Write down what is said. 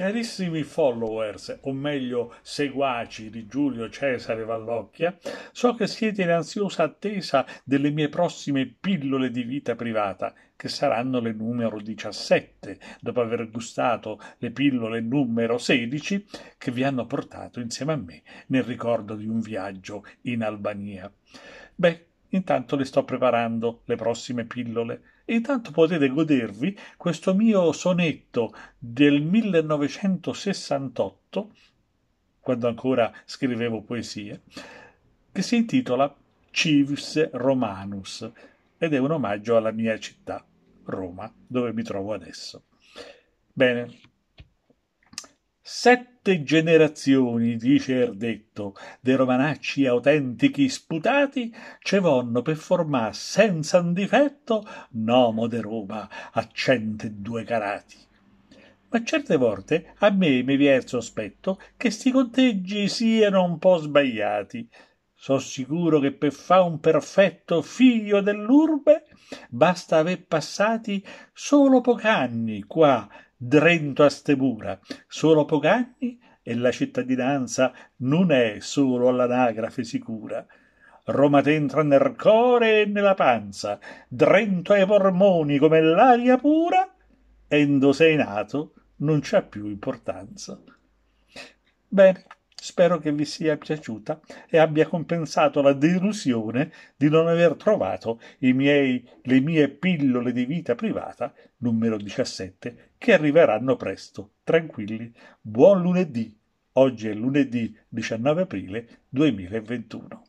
Carissimi followers, o meglio seguaci di Giulio Cesare Vallocchia, so che siete in ansiosa attesa delle mie prossime pillole di vita privata, che saranno le numero 17, dopo aver gustato le pillole numero 16 che vi hanno portato insieme a me nel ricordo di un viaggio in Albania. Beh, Intanto le sto preparando le prossime pillole intanto potete godervi questo mio sonetto del 1968, quando ancora scrivevo poesie, che si intitola Civis Romanus ed è un omaggio alla mia città, Roma, dove mi trovo adesso. Bene, Sette generazioni, dice Erdetto, de romanacci autentichi sputati vonno per formar senza difetto nomo de Roma a cento e due carati. Ma certe volte a me mi viene il sospetto che sti conteggi siano un po' sbagliati. So sicuro che per fa un perfetto figlio dell'urbe basta aver passati solo pochi anni qua Drento a Stebura, solo Poganni e la cittadinanza non è solo all'anagrafe sicura. Roma t'entra nel core e nella panza, Drento ai mormoni come l'aria pura, endo sei nato non c'ha più importanza. Bene, Spero che vi sia piaciuta e abbia compensato la delusione di non aver trovato miei, le mie pillole di vita privata, numero 17, che arriveranno presto. Tranquilli, buon lunedì. Oggi è lunedì 19 aprile 2021.